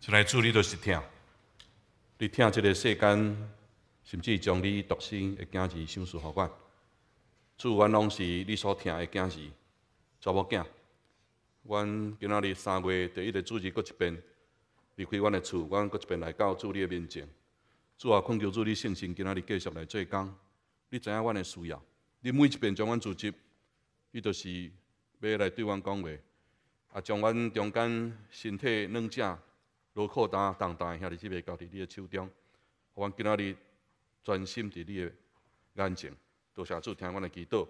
就来主，理着，是听，你听即个世间，甚至将你独生的囝儿相述互阮。主，阮拢是你所听的囝儿，查某囝。阮今仔日三月第一个主日，搁一遍，离开阮的厝，阮搁一遍来到主织的面前，主要困求主织信心，今仔日继续来做工。你知影阮的需要，你每一遍将阮组织，伊就是要来对阮讲话，啊，将阮中间身体软弱。罗靠呾呾呾，兄弟只妹交伫你诶手中，互阮今仔日专心伫你诶眼睛，多谢主听阮诶祈祷，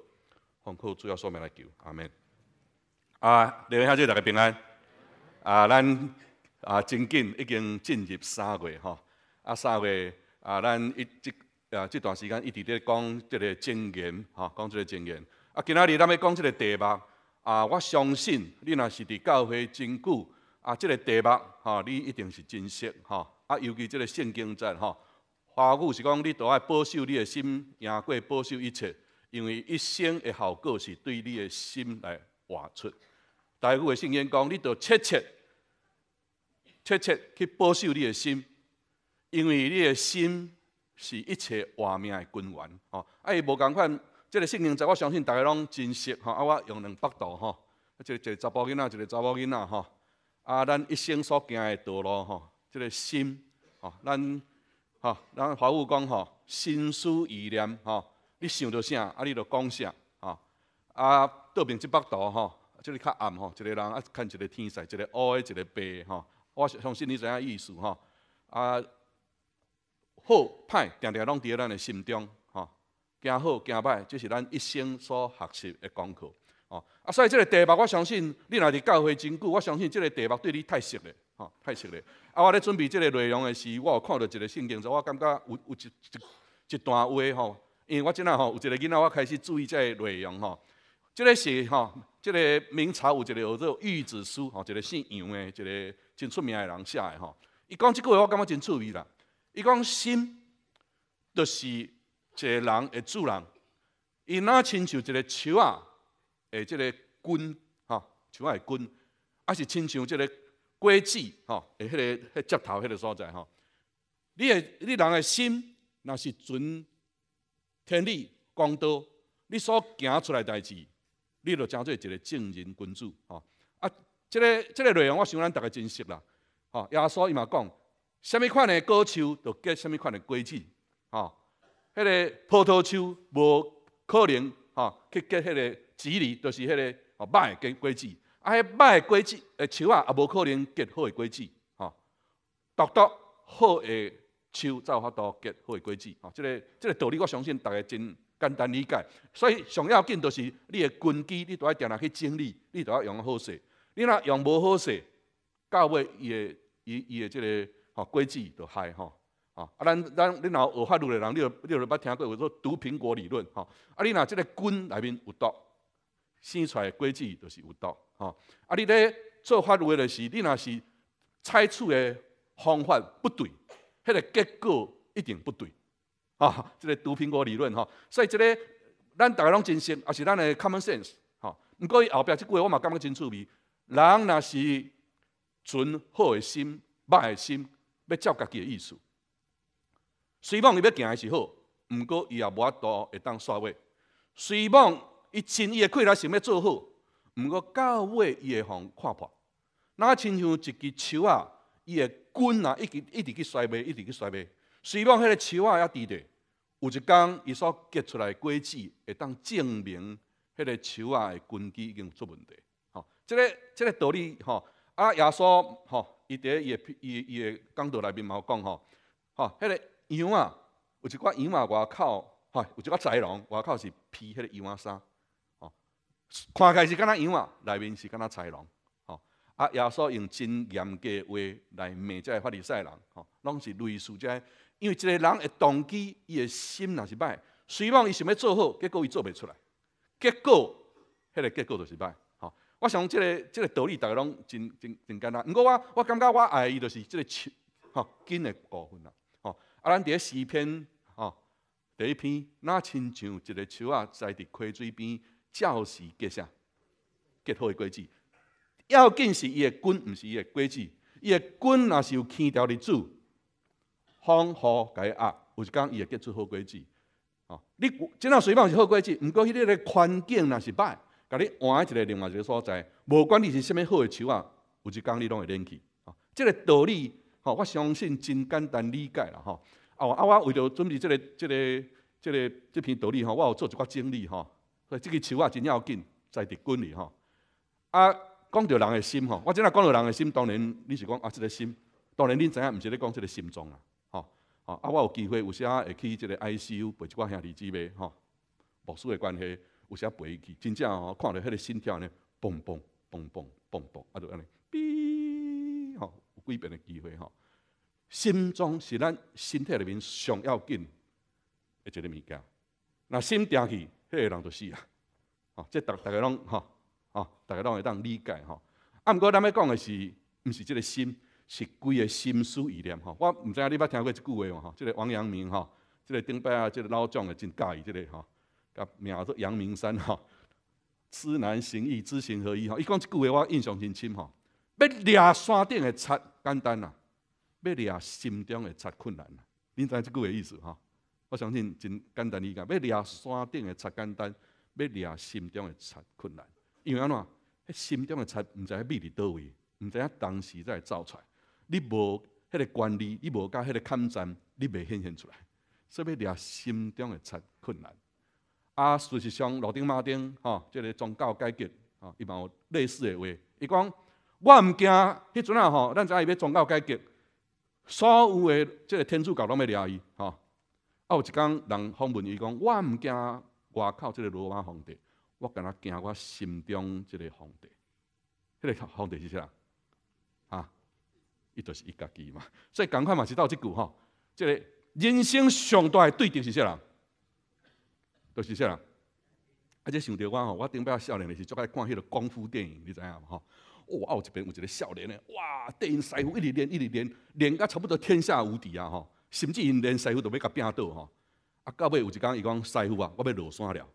还靠主要说明来求，阿门。啊，另外遐逐个平安，啊，咱啊，真紧已经进入三月吼，啊，三月啊，咱一即啊即段时间一直咧讲即个箴言吼，讲即个箴言，啊，今仔日咱要讲即个题目，啊，我相信你若是伫教会真久。啊，这个题目吼，你一定是真惜吼。啊，尤其即个圣经在吼，华语是讲你都要保守你的心，赢过保守一切，因为一生的效果是对你的心来活出。大语的圣经讲，你都切切切切去保守你的心，因为你的心是一切活命的根源吼。啊，伊无共款，这个圣经在，我相信大家拢真惜吼。啊，我用两百度吼，啊，一个一个查甫囡仔，一个查某囡仔吼。啊，咱一生所行的道路吼，这个心吼，咱吼，咱佛父讲吼，心思意念吼，你想到啥，啊，你就讲啥吼，啊，倒面即幅图吼，这个较暗吼，一个人啊，看一个天色，一个乌的，一个白吼，我相信你知影意思吼。啊，好、歹定定拢伫咧咱的心中吼，行好、行歹，这是咱一生所学习的功课。哦，啊，所以即个题目，我相信你若是教会真久，我相信即个题目对你太熟了，吼，太熟咧。啊，我咧准备即个内容诶时，我有看到一个圣经，我感觉有有一一段话，吼，因为我即仔吼有一个囡仔，我开始注意即个内容，吼。这个是，吼，这个明朝有一个叫做玉子书，吼，一个姓杨诶，一个真出名诶人写诶，吼。伊讲即句话，我感觉真趣味啦。伊讲心，就是一个人诶主人，伊若亲像一个树啊。诶，即个君哈，像啊，君啊是亲像即个果子，哈，诶，迄个迄个头迄个所在，哈，你诶，你人诶心，若是准天理公道，你所行出来代志，你著诚做一个正人君子，哈。啊，这个这个内容，我想咱逐个真熟啦，哈。耶稣伊嘛讲，什物款诶果树，就结什物款诶果子，哈。迄个葡萄树无可能。吼，去结迄个子叶，就是迄个吼败的果子。啊，迄歹的果子的树啊，也无可能结好的果子，吼，独独好的树，才有法度结好的果子，吼，这个这个道理，我相信大家真简单理解。所以上要紧就是你的根基，你都要定定去整理，你都要用好势。你若用无好势，到尾伊的伊伊的这个吼果子就害吼。啊！啊，咱咱你若学法律人，你你若捌听过，叫做毒苹果理论。吼！啊，你若即个根内面有毒，生出果子就是有毒。吼！啊，你咧做法律的是，你若是采取的方法不对，迄个结果一定不对。啊！即个毒苹果理论。吼！所以即个咱逐个拢真心，也是咱的 common sense。吼！毋过伊后壁即句话我嘛感觉真趣味。人若是存好的心、歹的心，要照家己的意思。虽望伊要行的时候，毋过伊也无法度会当煞尾。虽望伊尽伊的困力想要做好，毋过到尾伊会互看破。那亲像一支树啊，伊的根啊，一直一直去衰尾，一直去衰尾。虽望迄个树啊，还伫咧，有一天，伊所结出来果子，会当证明迄个树啊的根基已经出问题。吼，这个这个道理吼，啊，耶稣吼，伊伫伊个伊伊的讲道内面有讲吼、吼迄个。羊啊，有一寡羊啊，外口，哈，有一寡豺狼，外口是披迄个羊啊衫，哦，看起是敢若羊啊，内面是敢若豺狼，哦，啊耶稣用真严格话来骂这法利赛人，哦，拢是类似这，因为一个人个动机，伊的心若是歹，希望伊想要做好，结果伊做袂出来，结果，迄个结果就是歹，吼。我想即个即个道理大家拢真真真简单，毋过我我感觉我爱伊就是即个钱，吼金的部分啦。啊，咱咧西篇，吼，第一篇，那亲像一个树啊，栽伫溪水边照是结啥，结好的果子。要紧是伊的根，毋是伊的果子。伊的根若是有牵条日主，风雨解压，有一讲伊会结出好果子。哦，你即若水傍是好果子，毋过迄个环境若是歹。甲你换一个另外一个所在，无管你是啥物好的树啊，有一讲你拢会冷去。吼，即、个道理。好，我相信真简单理解啦，吼。啊，啊，我为着准备即个、即个、即个即篇道理，吼，我有做一寡整理，吼。即个手啊真要紧，在伫管里，吼。啊，讲到人的心，吼，我即仔讲到人的心，当然你是讲啊，即个心，当然恁知影，毋是咧讲即个心脏啦，吼。啊，我有机会有时啊会去即个 ICU 陪一寡兄弟姊妹，吼。无属的关系，有时陪伊去，真正哦看着迄个心跳咧，蹦蹦蹦蹦蹦蹦，啊，就安尼。里变的机会吼，心脏是咱身体里面上要紧的一个物件。那心定去，迄、个人就死啊！哦，即大大家拢吼，哦，大家拢会当理解吼。啊，毋过咱要讲的是，毋是即个心，是规个心、思、意念吼。我毋知影你捌听过一句话嘛即个王阳明吼，即个顶摆啊，即个老总嘅真介意即个吼，甲名做阳明山吼，知难行易，知行合一吼。伊讲一句话，我印象真深吼，要掠山顶的贼。简单啦，要掠心中的贼困难啦。你知即句话意思吼，我相信真简单理解。要掠山顶的贼简单，要掠心中的贼困难。因为安怎？迄心中的贼，毋知喺秘伫倒位，毋知影当时会走出来。你无迄个管理，你无甲迄个抗战，你袂显现出来。所以要掠心中的贼困难。啊，事实上，路丁马丁，吼，这个宗教改革，吼，伊嘛有类似的话，伊讲。我毋惊，迄阵啊吼，咱影伊要宗教改革，所有的即个天主教拢要掠伊，吼。啊，有一工人访问伊讲，我毋惊外口即个罗马皇帝，我敢若惊我心中即个皇帝。迄个皇帝是啥？啊，伊著是伊家己嘛。所以赶快嘛，是到即句吼，即个人生上大的对敌是啥人？就是啥人？啊，且想到我吼，我顶摆少年的时，足爱看迄个功夫电影，你知影无吼。哇！啊，有一边有一个少年嘞，哇，缀因师傅一直练，一直练，练到差不多天下无敌啊！吼，甚至因连师傅都要甲拼倒吼。啊，到尾有一工伊讲师傅啊，我要落山了。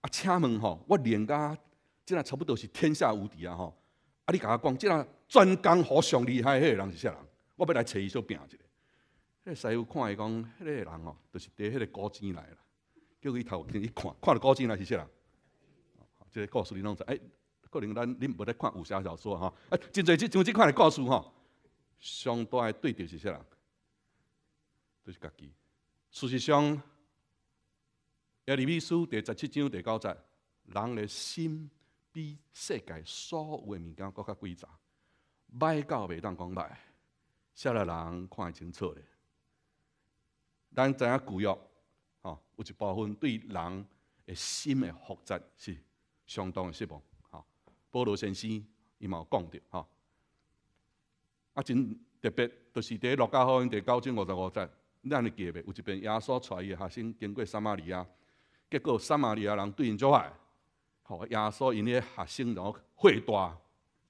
啊，请问吼，我练到即啊差不多是天下无敌啊！吼，啊，你甲我讲，即啊专工好上厉害，迄个人是啥人？我要来找伊，做拼一个。迄师傅看伊讲，迄个人吼，就是伫迄个古井来啦，叫伊头前一看，看到古井来是啥人？即、就个故事你弄者，哎。可能咱恁无咧看武侠小说吼，啊，真侪即种即款诶故事吼，上大诶对敌是啥人？就是家己。事实上，《列米书》第十七章第九节，人诶心比世界所有物件搁较复杂，歹到袂当讲歹，写代人看会清楚咧。咱知影古乐吼，有一部分对人诶心诶复杂是相当诶失望。保罗先生伊嘛有讲着吼，啊真特别，就是第六家福音第九章五十五节，你安尼记袂？有一边耶稣带伊个学生经过撒玛利亚，结果撒玛利亚人对因做咩？吼耶稣因个学生然后火大，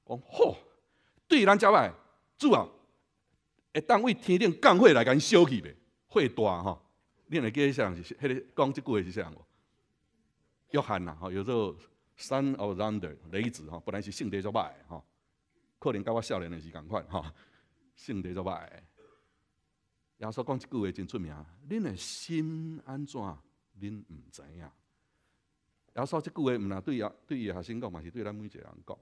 讲吼，对咱做咩？主啊，会当为天顶降火来甲烧去袂？火大吼，你安尼记啥人是迄个讲即句话是啥？约翰啦，吼，时做。Son of Thunder，雷子哈，本来是性地就歹哈，可能甲我少年的是共款哈，性地就歹。耶稣讲一句话真出名，恁的心安怎？恁毋知影。耶稣即句话毋若对亚，对伊学生讲嘛是对咱每一个人讲，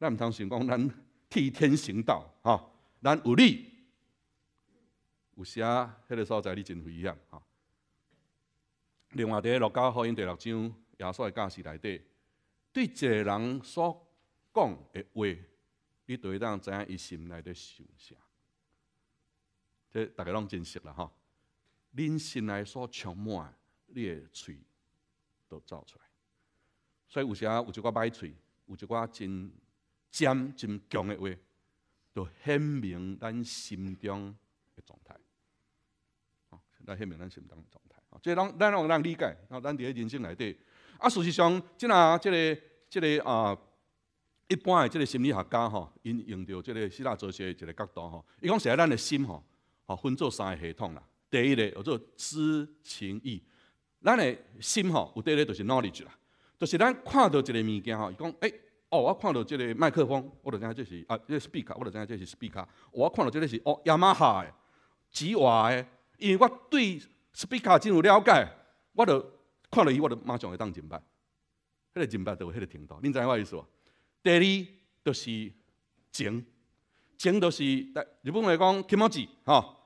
咱毋通想讲咱替天行道哈，咱有理。有啊，迄个所在你真危险哈。另外第六家福音第六章，耶稣的教示内底。对一个人所讲的话，你会当知，影伊心内底想啥，这大家拢真实啦，吼，恁心内所充满，你的喙都走出来。所以有时啊，有一寡歹喙，有一寡真尖、真强的话，都显明咱心中的状态。啊，来显明咱心中的状态。啊，即拢咱让人理解，啊，咱伫人生内底。啊，事实上，即呐，即个，即个啊，一般诶，即个心理学家吼，因用着即个希腊哲学诶一个角度吼，伊讲是咱诶心吼，吼分做三个系统啦。第一个叫做知情意，咱诶心吼有第一个就是 knowledge 啦，就是咱看到一个物件吼，伊讲，诶。哦，我看到即个麦克风，我著知影这是啊，即个 speaker，我著知影这是 speaker。我看到即个是哦，雅马哈诶，吉娃诶，因为我对 speaker 真有了解，我著。看到伊，我就马上会当进拜，迄个进拜就有迄个程度，恁知影我意思无？第二就是情，情就是日本话讲，什么字？吼，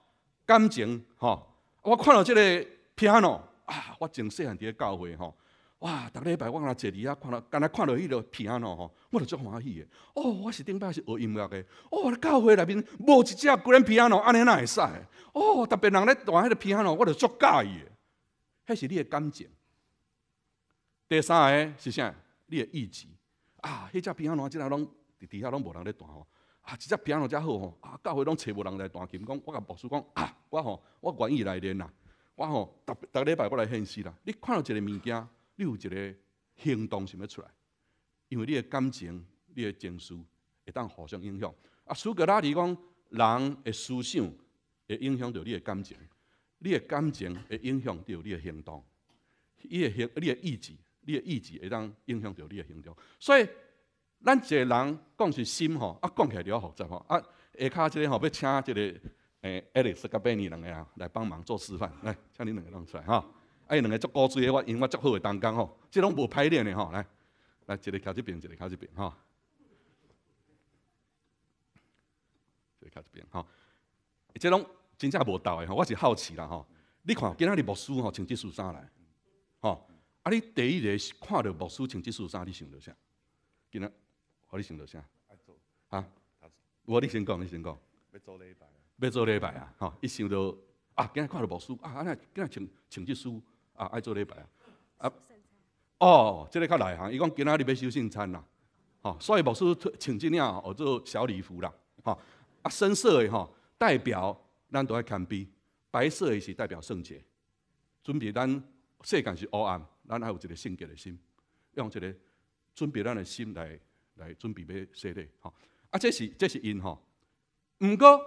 感情吼。我看到即个平安哦，啊，我从细汉伫咧教会吼，哇，逐礼拜我若坐伫遐看到，刚才看到伊个平安哦，我就足欢喜的。哦，我是顶摆是学音乐的。哦，咧教会内面无一只孤单平安哦，安尼哪会使？哦，特别人咧弹迄个平安哦，我就足介意的。迄是你的感情。第三个是啥？你个意志啊！迄只平安轮，现在拢伫底下拢无人咧弹吼啊！即只平安轮遮好吼啊！到尾拢找无人来弹琴，讲我甲牧师讲啊！我吼我愿意来练啦！我吼，逐逐礼拜我来献世啦！你看到一个物件，你有一个行动想要出来，因为你个感情、你个情绪会当互相影响。啊，苏格拉底讲，人个思想会影响着你个感情，你个感情会影响着你个行动，你行、你个意志。你的意志会当影响到你的行动，所以咱一个人讲是心吼，啊讲起来了复杂吼，啊下骹即个吼要请即个诶，Alice 甲 b e n n y 两个啊来帮忙做示范，来，请你两个弄出来吼。啊两个足高水诶，我用我足好诶单工吼，即拢无歹练诶吼，来来一个靠即边，一个靠即边吼，一个靠即边吼，即拢真正无到诶吼，我是好奇啦吼，你看今仔日牧师吼，请即组衫来，吼？你第一个是看到牧师穿即束衫，你想到啥？今仔，我你想到啥？啊，我你先讲，你先讲。要做礼拜啊！要做礼拜吼，一想到啊，今仔看到牧师啊，今仔穿穿即束啊，爱做礼拜啊。啊，哦，即个较内行，伊讲今仔日要收圣餐啦，哦，所以牧师穿即领做小礼服啦，哦，啊，深色的吼代表咱在堪比，白色的是代表圣洁，准备咱。世间是黑暗，咱还有一个圣洁的心，用一个准备咱的心来来准备，要说立吼。啊，这是这是因吼。毋过，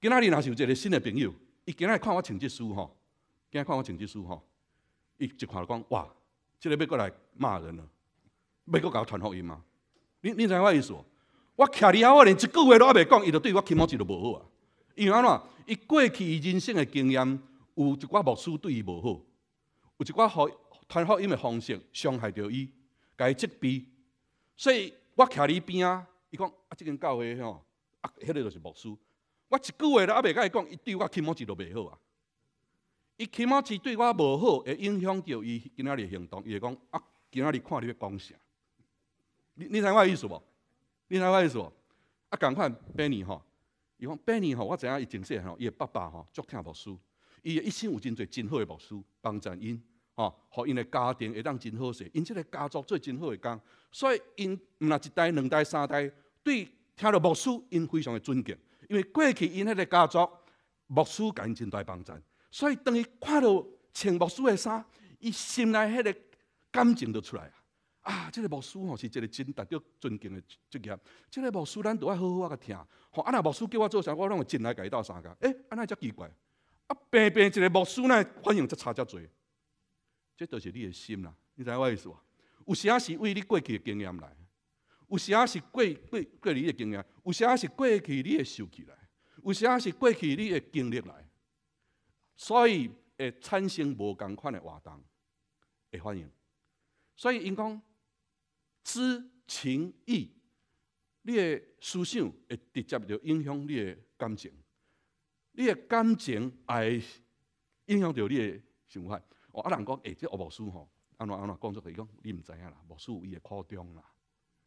今仔日若是有一个新的朋友，伊今仔日看我穿即书吼，今仔日看我穿即书吼，伊一看讲哇，即个要过来骂人了，要甲我传福音吗？你你知影我意思无？我徛遐，我连一句话都阿未讲，伊就对我起码就无好啊。因为安怎，伊过去伊人生的经验。有一寡牧师对伊无好，有一寡好，传福伊的方式伤害着伊，伊责备。所以我徛伫边啊，伊讲啊，即间教会吼，啊，迄个就是牧师。我一句话都也未甲伊讲，伊对我起码子都袂好啊。伊起码子对我无好，会影响着伊今仔日行动，伊会讲啊，今仔日看你要讲啥。你你知我意思无？你知我意思无？啊，共快八年吼，伊讲八年吼，我知影伊前世吼，伊爸爸吼足听牧师。伊诶一生有真侪真好诶牧师帮助因，吼，互因诶家庭会当真好势，因即个家族做真好诶工，所以因毋啦一代、两代、三代，对听着牧师因非常诶尊敬，因为过去因迄个家族牧师因真大帮助，所以当伊看到穿牧师诶衫，伊心内迄个感情就出来啊！啊，即个牧师吼是一个真值得尊敬诶职业。即个牧师咱都要好好啊听，吼，啊若牧师叫我做啥，我拢会进来甲伊斗啥干。诶。安尼则奇怪。啊，平平一个木梳呢，反应则差遮多。这都是你的心啦，你知我意思无？有时啊是为你过去的经验来，有时啊是过过过你的经验，有时啊是过去你的受气来，有时啊是过去你的经历来，所以会产生无共款的活动会反应。所以因讲，知情、意，你的思想会直接就影响你的感情。你的感情会影响到你的想法。我阿人讲，诶，即牧师吼，安怎安怎工作？伊讲，你毋知影啦，牧师伊的夸张啦。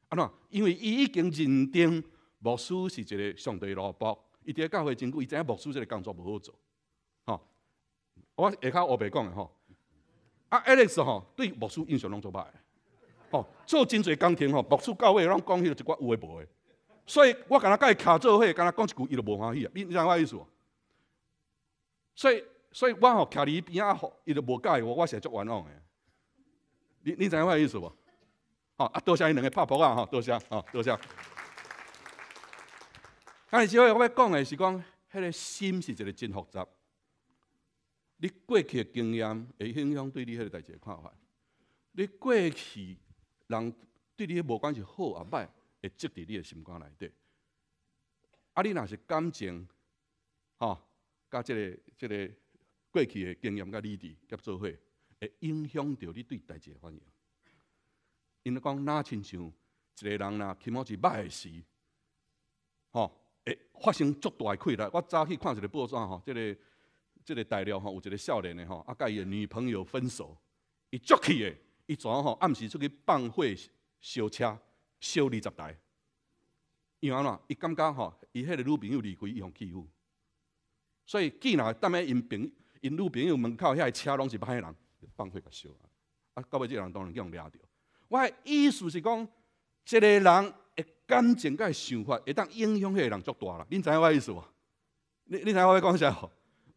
安怎？因为伊已经认定牧师是一个上帝萝卜，伊伫咧教会真久，伊知影牧师即个工作无好做。吼，我下骹我白讲的吼，阿 Alex 吼对牧师印象拢做歹。哦，做真侪工程吼，牧师教会拢讲个一寡有诶无诶，所以我甲那甲伊徛做伙，甲那讲一句，伊就无欢喜啊！你知影我意思？无？所以，所以我吼徛伊边啊，伊就无介我，我会足冤枉诶。你，你知影我意思无？好，啊多谢因两个拍扑啊！吼，多谢，哈，多谢。啊，是，即位我要讲诶是讲，迄个心是一个真复杂。你过去经验会影响对你迄个代志看法。你过去人对你无管是好啊歹，会积伫你诶心肝内底。啊，你若是感情，吼。甲即个、即个过去的经验、甲理智结做伙，会影响到你对待家嘅反应。因咧讲，若亲像一个人啦，起码是歹事，吼，会发生足大的开来。我早起看一个报纸吼，即个、即个大料吼，有一个少年的吼，啊，甲伊的女朋友分手，伊足气的，伊早吼暗时出去放火烧车，烧二十台。伊安怎，伊感觉吼，伊迄个女朋友离开，伊互欺负。所以，见然踮咧因朋因女朋友门口遐车拢是歹人，就放血甲烧啊！啊，到尾即个人当然叫人掠着。我意思是讲，即个人诶感情甲想法会当影响迄个人足大啦。恁知影我意思无？你你知影我要讲啥无？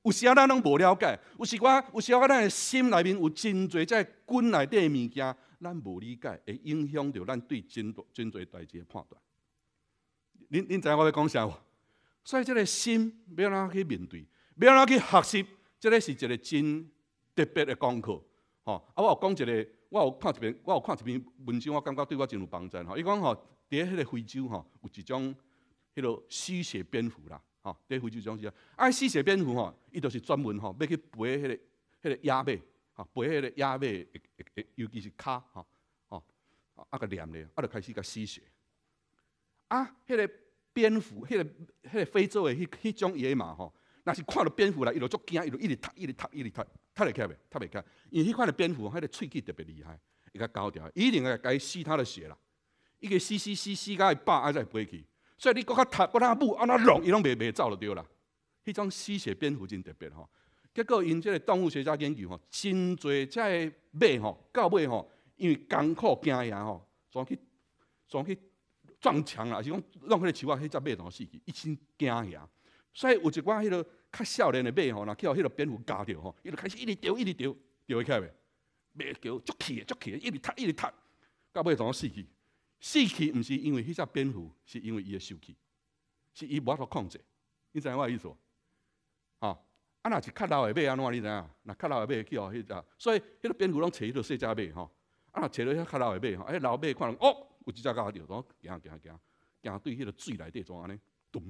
有时咱拢无了解，有时我有时我咱诶心内面有真侪即军内底物件，咱无理解，会影响着咱对真真侪代志诶判断。恁恁知影我要讲啥无？所以这个心要哪去面对，要哪去学习，这个是一个真特别的功课。吼，啊，我有讲一个，我有看一篇，我有看一篇文章，我感觉对我真有帮助。吼，伊讲吼，伫咧迄个非洲，吼有一种迄个吸血蝙蝠啦，吼，伫咧非洲种是啊。啊，吸血蝙蝠吼，伊就是专门吼要去飞迄个迄个野马，吼飞迄个野马，尤其是脚，吼，吼，啊甲黏咧，啊就开始甲吸血。啊，迄个。蝙蝠，迄个、迄个非洲的迄、迄种野马吼，若是看到蝙蝠来伊就足惊，伊就一直踢、一直踢、一直踢，踢得起袂，踢袂起，因为迄款的蝙蝠，迄个喙齿特别厉害，一个钩条，一定甲伊吸它的血啦。甲个吸吸吸吸，甲伊霸，再飞去。所以你讲较踢，不较母，安，那弄，伊拢袂袂走了，对啦。迄种吸血蝙蝠真特别吼。结果因即个动物学家研究吼，真多这马吼、到尾吼，因为艰苦、惊吓吼，全去全去。撞墙啦，是讲弄迄个树啊？迄只马我死去，一身惊遐。所以有一寡迄个较少年的马吼，若去互迄个蝙蝠咬着吼，伊就开始一直叼，一日叼，会起来袂叫足气诶足气诶，一直踢一直踢，到尾我死去。死去毋是因为迄只蝙蝠，是因为伊的受气，是伊无法度控制。你知影我意思无？吼，啊，若是较老的马安怎？你知影？若较老的马去互迄只，所以迄个蝙蝠拢找迄啰细只马吼。啊，若找着遐较老的马吼，诶，老马看人恶。有一只狗仔着，我行行行行，对迄个水内底怎安尼？咚！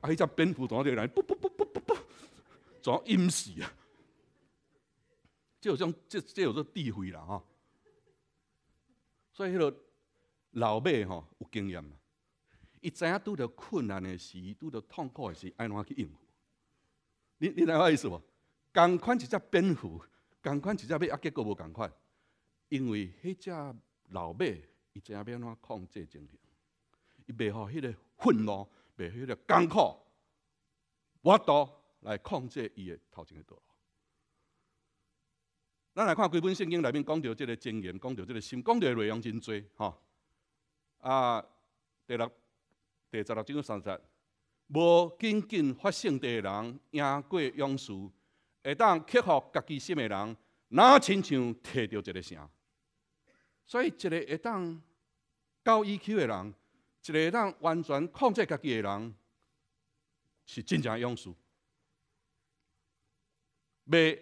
啊，迄只蝙蝠着，来噗噗噗噗噗噗，怎淹死啊？即有种，即即有种智慧啦吼。所以迄个老马吼有经验伊知影拄着困难的时，拄着痛苦的时，安怎去应付？你你影我意思无？共款一只蝙蝠，共款一只马，啊，结果无共款，因为迄只。老马，伊影要怎控制情绪？伊袂互迄个愤怒，袂迄个艰苦、我都来控制伊个头前个道路。咱来看几本圣经内面讲到即个箴言，讲到即个心，讲到内容真多吼。啊，第六、第十六章三十，无仅仅发性地人赢过勇士，会当克服家己心的人，若亲像摕到一个啥？所以，一个会当高 EQ 的人，一个会当完全控制家己的人，是真正勇士。未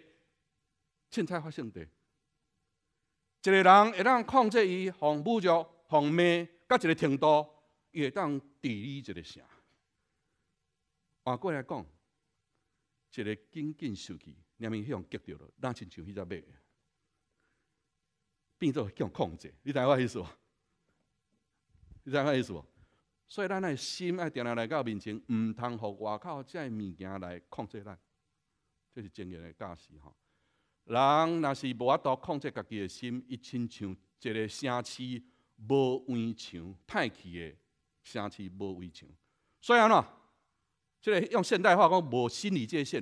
凊彩发生的，一个人会当控制伊，防侮辱、防骂，甲一个程度，伊会当治理一个城。反过来讲，一个紧紧收起，两面迄种急着了，那亲像迄只马。变做叫控制，你知我意思无？你知我意思无？所以咱的心爱定定来到面前，毋通互外口遮物件来控制咱。这是正念个教示吼。人若是无法度控制家己的心，伊亲像一个城市无围墙、太去的城市无围墙。所以怎？即个用现代化讲，无心理界限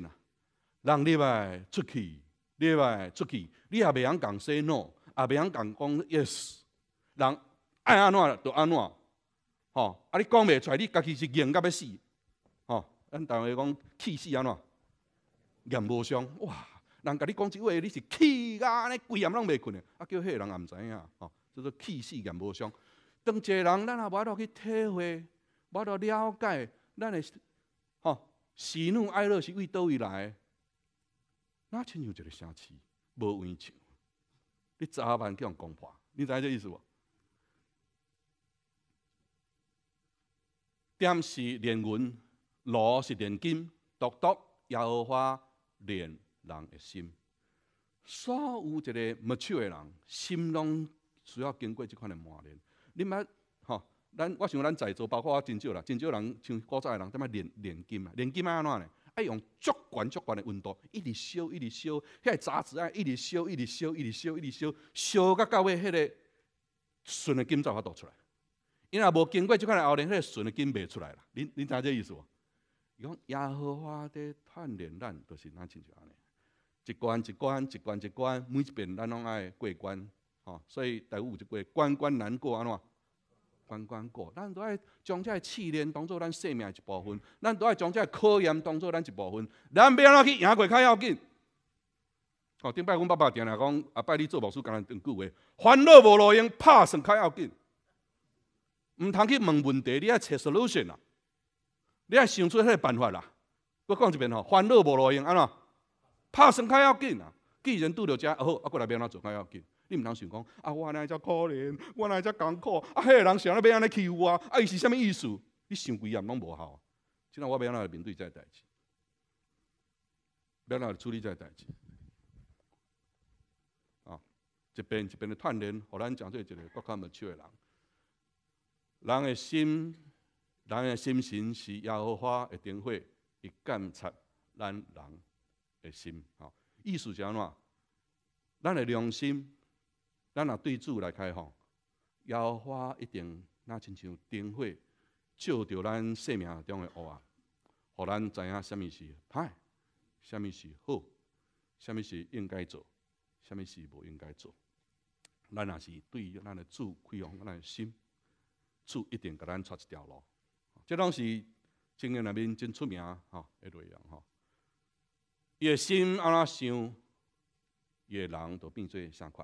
人入来出去，入来出去，你也袂晓共洗脑。也未晓共讲 yes，人爱安怎就安怎，吼！啊，你讲袂出来，你家己是硬甲要死，吼！咱台湾讲气死安怎？厌无伤，哇！人甲你讲一句话，你是气甲安尼，规暗拢袂困的，啊，叫个人也毋知影，吼！叫做气死厌无伤。当一个人，咱也法度去体会，无法度了解，咱的吼，喜怒哀乐是为倒位来，若亲像一个城市无温墙。你早晚人讲破，你知影这意思无？点是连云，路是连金，独独野花法人的心。所有一个没趣的人，心拢需要经过即款的磨练。你们吼，咱我想咱在座，包括我真少啦，真少人像古早的人，点么炼炼金啊？炼金安怎呢？爱用足悬足悬的温度，一直烧一直烧，遐杂质啊，一直烧一直烧一直烧一直烧，烧到到尾，迄个纯的金才发倒出来。因若无经过就的后来，迄个纯的金袂出来啦。恁知影即这意思无？伊讲，耶和华的锻炼咱就是咱，亲像安尼，一关一关，一关一关，每一遍咱拢爱过关，吼。所以，但有一过关关难过安怎？关关过，咱都爱将这试炼当做咱生命一部分，咱都爱将这科研当做咱一部分。咱安怎去，赢过较要紧。哦，顶摆阮爸爸定来讲，阿拜你做师，术，咱两句话，烦恼无路用，拍算较要紧。毋通去问问题，你爱找 solution 啦，你爱想出迄个办法啦。我讲一遍吼，烦恼无路用，安怎拍算较要紧啊？既然拄到遮，好，啊，过来安怎做较要紧。你毋通想讲，啊，我安尼只可怜，我安尼只艰苦，啊，迄个人想咧要安尼欺负我，啊，伊是啥物意思？你想几样拢无效。即能我要安怎面对这代志，要安怎处理这代志。啊，一遍一遍的串联，互咱诚做一个国较无手的人。人的心，人的心情是和花的灯火，会感触咱人的心。啊，意思是安怎咱的良心。咱若对主来开放，要花一定那亲像灯火照着咱生命中的黑暗，互咱知影什物是歹，什物是好，什物是应该做，什物是无应该做。咱若是对咱的主开放咱的心，主一定给咱出一条路。即拢是信仰内面真出名吼，哈，类路吼。伊的心安怎想，伊的人都变做相款。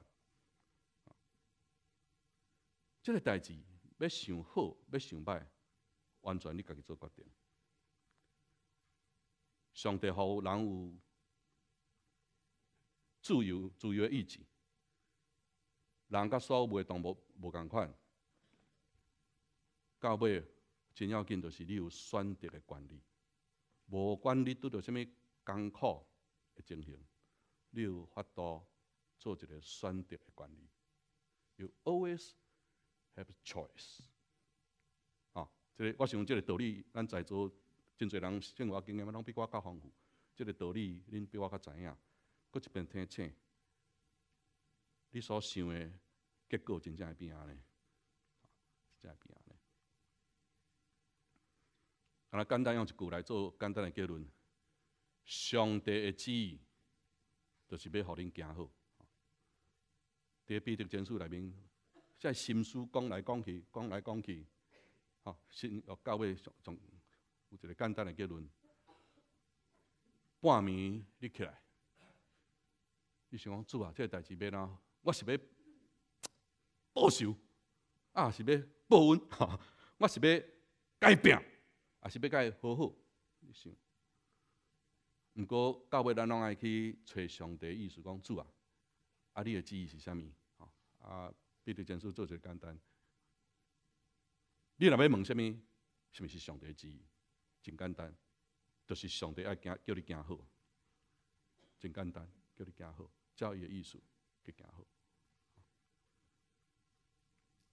这个代志要想好，要想歹，完全你家己做决定。上帝乎人有自由、自由意志，人甲所有动物无共款。到尾真要紧就是你有选择的权利，无管你拄到虾米艰苦的情形，你有法度做一个选择的权利。You always have choice，啊，即个我想即个道理，咱在座真侪人生活经验拢比我较丰富。即个道理，恁比我较知影。搁一遍听一听，你所想的，结果真正会变安尼，真正会变安尼。啊，简单用一句来做简单的结论：上帝的旨意，就是要互恁行好。伫彼得前书内面。在心思讲来讲去，讲来讲去，吼，先哦，到尾从从有一个简单的结论。半暝你起来，你想讲做啊？即、这代志要怎？我是要报仇，啊，是要报恩，哈，我是要改变，啊，是要改好好。你想，毋过到尾咱拢爱去揣上帝意思讲做啊？啊你诶旨意是虾米？啊？你对经书做最简单。你若要问什物，什物是上帝旨意？真简单，就是上帝爱行，叫你行好。真简单，叫你行好。教育意思，去行好。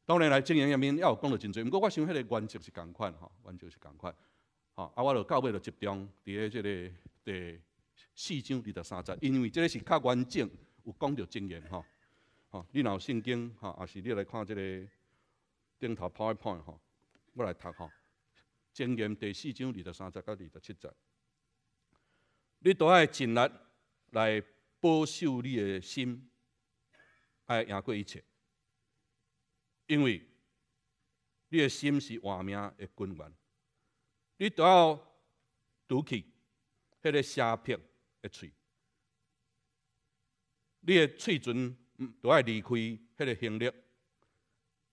当然，来经言入面也有讲到真多，毋过我想，迄个原则是共款，吼，原则是共款。吼。啊，我著到尾著集中伫诶，即个第四章二十三节，因为即个是较完整，有讲到经言，吼。吼，你若有圣经，吼，也是你来看即个顶头 PowerPoint 我来读吼，箴言第四章二十三节到二十七节，你都要尽力来保守你的心，爱赢过一切，因为你的心是活命的根源，你都要堵起迄个虾片的喙，你的喙唇。嗯，都爱离开迄个行列。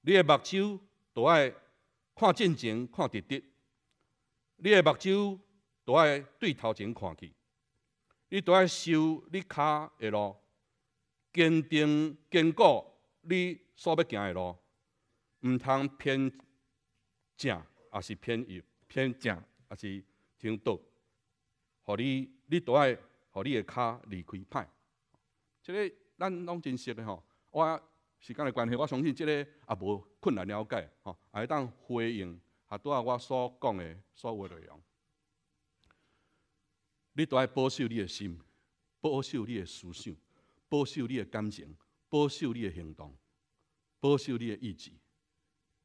你诶目睭都爱看进前，看直直。你诶目睭都爱对头前看去。你都爱修你脚诶路，坚定坚固你所要行诶路，毋通偏正，也是偏右？偏正也是偏倒？互你，你都爱互你诶骹离开歹。这个。咱拢真熟的吼，我时间的关系，我相信即个也无困难了解吼，也会当回应，啊，拄啊，我所讲的所有内容。你都爱保守你的心，保守你的思想，保守你的感情，保守你的行动，保守你的意志，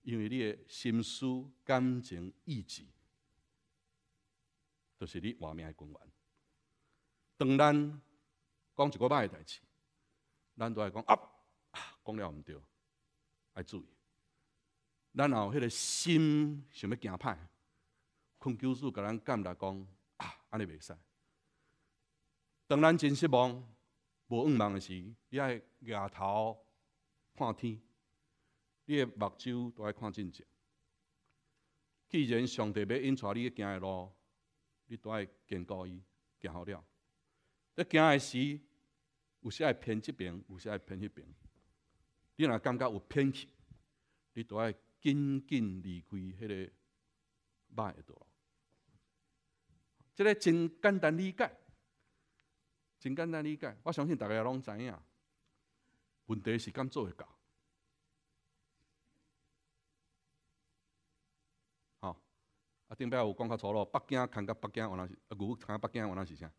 因为你的心思、感情、意志，就是你外面的根源。当咱讲一个歹的代志。咱都爱讲啊，讲了毋对，爱注意。然后迄个心想要行歹，困救叔甲咱干物讲啊，安尼袂使。当咱真失望、无愿望时，你爱抬头看天，你诶目睭都爱看真正。既然上帝要引来你去行诶路，你都爱坚固伊，行好了。在行诶时，有时爱偏即边，有时爱偏迄边。你若感觉有偏去，你就爱紧紧离开迄个脉度。这个真简单理解，真简单理解。我相信大家拢知影，问题是敢做会到。好，啊顶摆有讲较粗咯，北京牵到北京原来是啊，牛，牵到北京原来是啥？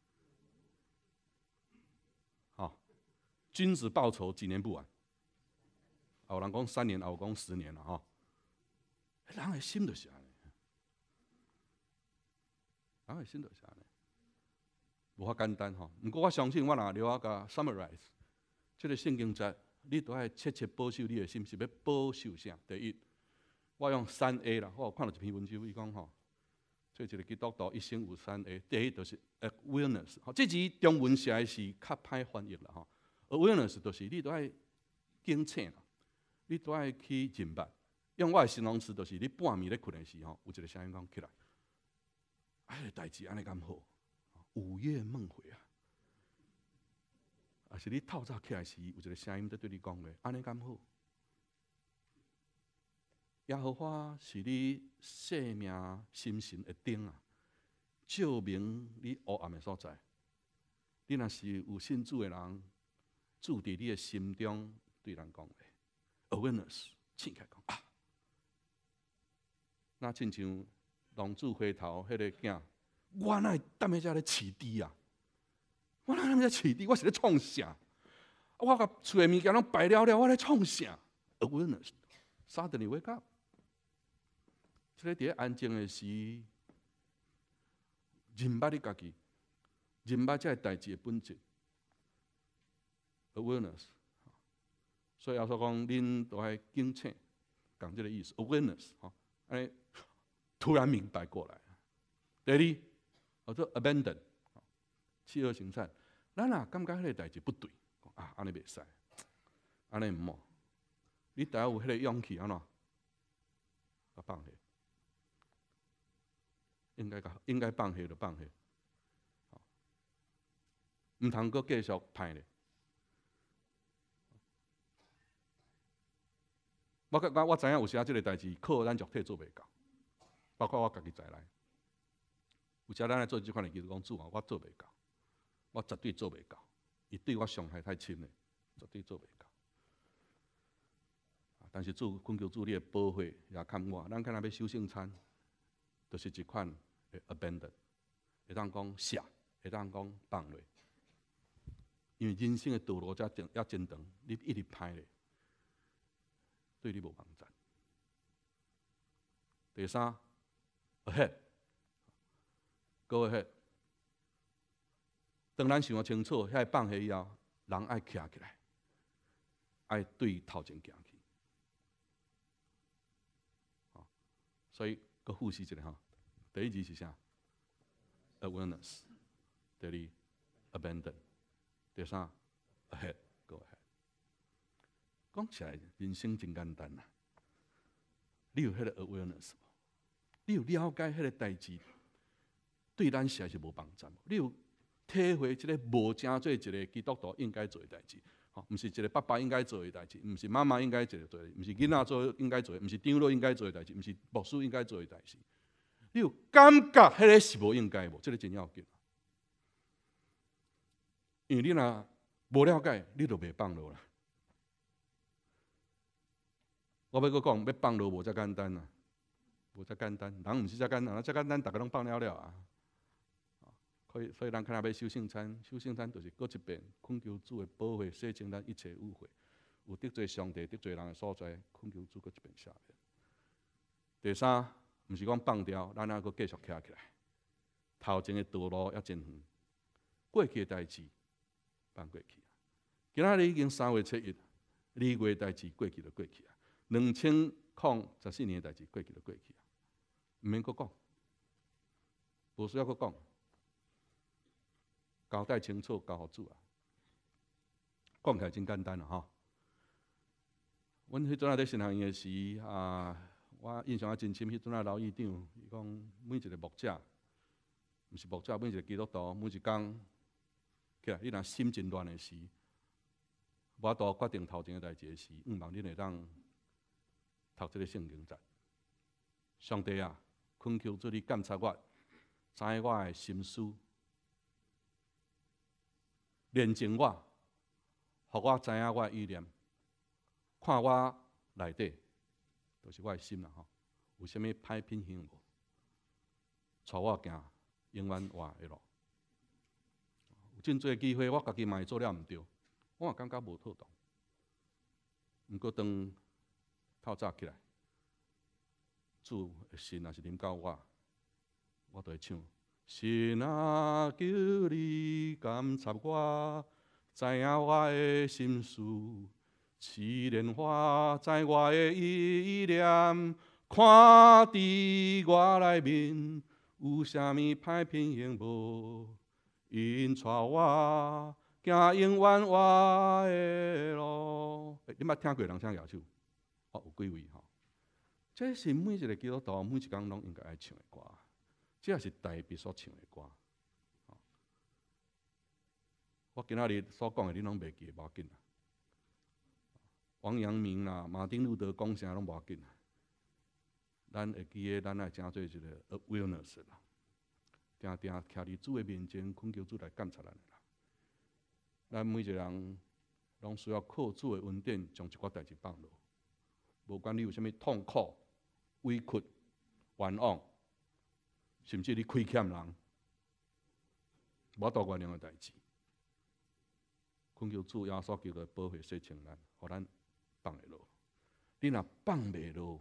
君子报仇，几年不晚。哦，人讲三年，我讲十年了哈。人的心都是安的，人的心都是安的，无法简单哈。不过我相信，我那留阿个 summarize，这个圣经在你都要切切保守你的心，是要保守啥？第一，我用三 A 啦。我有看到一篇文章，伊讲吼，做一个基督徒一生有三 A。第一就是 a w a r e n e s s 吼，这支中文写的是较歹翻译了哈。我原来是都是你都爱警醒啦，你都爱去敬拜。用我的形容词，就是你半夜咧困的时候，有一个声音讲起来，哎，代志安尼咁好，午夜梦回啊！啊，是你透早起来时，有一个声音在对你讲的，安尼咁好。耶和华是你生命、心神的灯啊，照明你黑暗的所在。你若是有信主的人。住伫你诶心中，对人讲话，awareness，凊彩讲。啊，那亲像浪子回头迄个囝，我哪踮当遮咧饲猪啊？我哪踮当起只取我是咧创啥？我甲揣物件拢摆了了，我咧创啥？awareness，啥 wake up，即个第一安静诶是认捌你家己，认捌遮代志诶本质。Awareness，所以要说讲，恁都爱警醒，讲这个意思。Awareness，哈，哎，突然明白过来。第二，我说 Abandon，弃恶行善。咱啊，感觉迄个代志不对，啊，安尼袂使，安尼毋好。你得约有迄个勇气，安怎？啊，放下，应该该应该放下就放下，毋通阁继续拍咧。我觉，我我知影有些即个代志靠咱肉体做袂到，包括我家己在内。有些咱来做即款的，其实讲主啊，我做袂到，我绝对做袂到，伊对我伤害太深嘞，绝对做袂到。啊，但是主，恳求主你保护也看我，咱看若要修行餐，就是一款 abandon，会当讲舍，会当讲放下，因为人生的道路才真也真长，你一直拍嘞。对你无帮助。第三，a a h e d 各位嘿，当然想清楚，遐放去以后，人爱站起来，爱对头前行去。所以个复习一下哈，第一句是啥？Awareness，第二，Abandon，第三，a a h e d 讲起来，人生真简单啊。你有迄个 awareness 你有了解迄个代志，对咱生还是无帮助。你有体会即个无正做一个基督徒应该做诶代志，吼，毋是一个爸爸应该做诶代志，毋是妈妈应该做志，毋是囡仔做应该做，毋是长老应该做诶代志，毋是牧师应该做诶代志。你有感觉迄个是无应该无？即个真要紧。因为你若无了解，你就袂放落啦。我要佫讲，要放落无遮简单啊，无遮简单。人毋是遮简单，遮简单，逐个拢放了了啊。所以，所以咱看下要修圣餐，修圣餐就是阁一遍，恳求主的保护，洗清咱一切误会，有得罪上帝、得罪人的所在，恳求主阁一遍赦免。第三，毋是讲放掉，咱还佫继续徛起来。头前的道路也真远，过去的代志放过去啊。今仔日已经三月七日，二月代志过去就过去啊。两千零十四年的代志过去就过去啊，毋免阁讲，无需要阁讲，交代清楚，交互主啊。讲起来真简单啊，吼。阮迄阵仔伫新南苑时，啊，我印象啊真深。迄阵仔老院长，伊讲每一个木匠，毋是木匠，每一个基督徒，每一工，起来，伊若心真乱的时，我都决定头前的代志，时，毋茫恁会当。读这个圣经在。上帝啊，恳求做你监察我，知我的心思，怜悯我，互我知影我诶意念，看我内底，就是我诶心啦吼，有啥物歹品行无？带我行永远活诶路。有真侪机会，我家己嘛会做了毋对，我也感觉无妥当。毋过当透早起来，主的心也是领到我，我就会唱。心啊，叫你监察我，知影我的心事。慈怜花在我的意念，看伫我内面，有啥物歹品，行无？引带我，行永远我的路。你捌听过人唱野唱？啊，有几位吼？这是每一个基督徒、每一工拢应该爱唱的歌，这也是大必所唱的歌。我今仔日所讲的，你拢袂记无要紧王阳明啦、马丁路德、讲啥拢无要紧。咱会记，咱也真做一个 awareness 啦。定定徛伫主的面前，恳求主来干出来啦。咱每一个人拢需要靠主的恩典，将一寡代志放落。无管你有啥物痛苦、委屈、冤枉，甚至你亏欠人，无多原谅个代志。恳求主耶稣基督保护、洗清咱，互咱放得落。你若放袂落，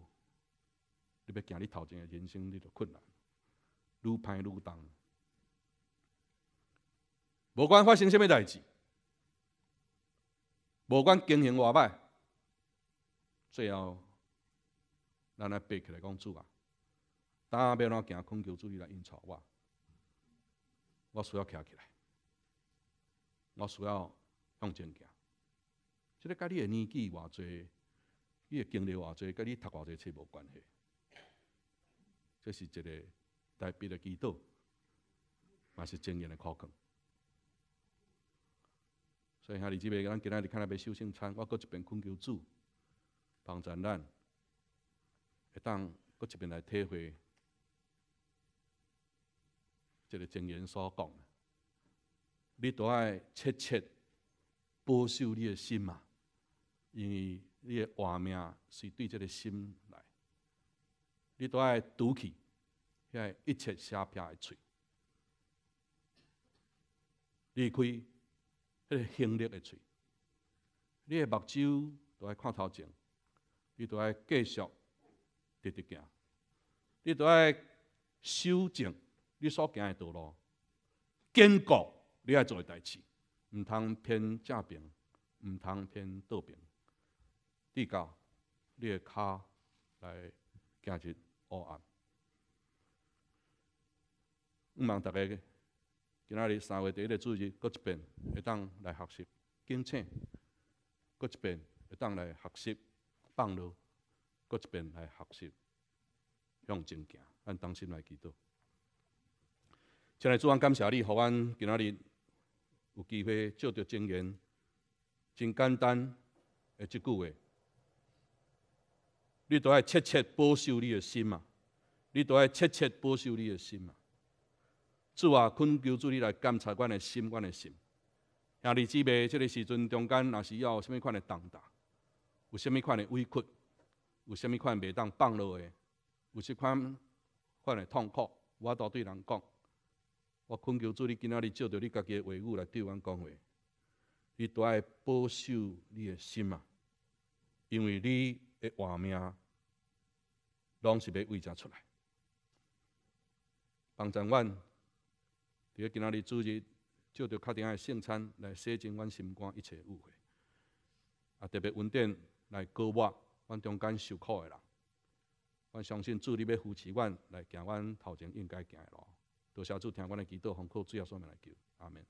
你要行你头前的人生，你就困难，愈歹愈重。无管发生啥物代志，无管经营偌歹。最后，咱来爬起来讲主啊！当仔要怎行困求主义来应酬我，我需要起来，我需要向前行。即个佮你个年纪济，侪，个经历偌侪，甲你读偌侪，册无关系。这是一个代表的指导，也是经验的可靠。所以兄弟姊妹，咱今仔日看来要修性餐，我搁一边困求主。帮助咱会当搁一遍来体会，即个经言所讲，你着爱切切保守你的心嘛，因为你个活命是对即个心来，你着爱堵起，遐一切瞎拼诶嘴，离开迄个行力诶嘴，你诶目睭着爱看头前。你著要继续直直行，你著要修正你所行的道路，坚固你爱做诶代志，毋通偏正边，毋通偏倒边。你教你诶脚来行入黑暗。毋忘大家今仔日三月第一个主日，搁一遍会当来学习敬请，搁一遍会当来学习。放落，搁一边来学习，向前惊。按当时来祈祷。现在主啊，感谢你，互阮今仔日有机会借到真言，真简单诶一句话：，你都要切切保守你的心啊！你都要切切保守你的心啊！主啊，恳求主你来监察阮诶心，阮诶心。兄弟姊妹，这个时阵中间，若是要甚物款诶动荡，有甚物款的委屈，有甚物款袂当放落的，有甚款款的痛苦，我都对人讲。我恳求主，你今仔日借着你家己的话语来对阮讲话，你都要保守你的心啊，因为你的活命拢是要为遮出来。帮助阮，伫咧今仔日主日借着确定的圣餐来洗净阮心肝一切误会，啊特别稳定。来割我，阮中间受苦的人，阮相信主你要扶持阮来行，阮头前应该行的路。多谢主听阮的祈祷，洪福最要送来你，阿门。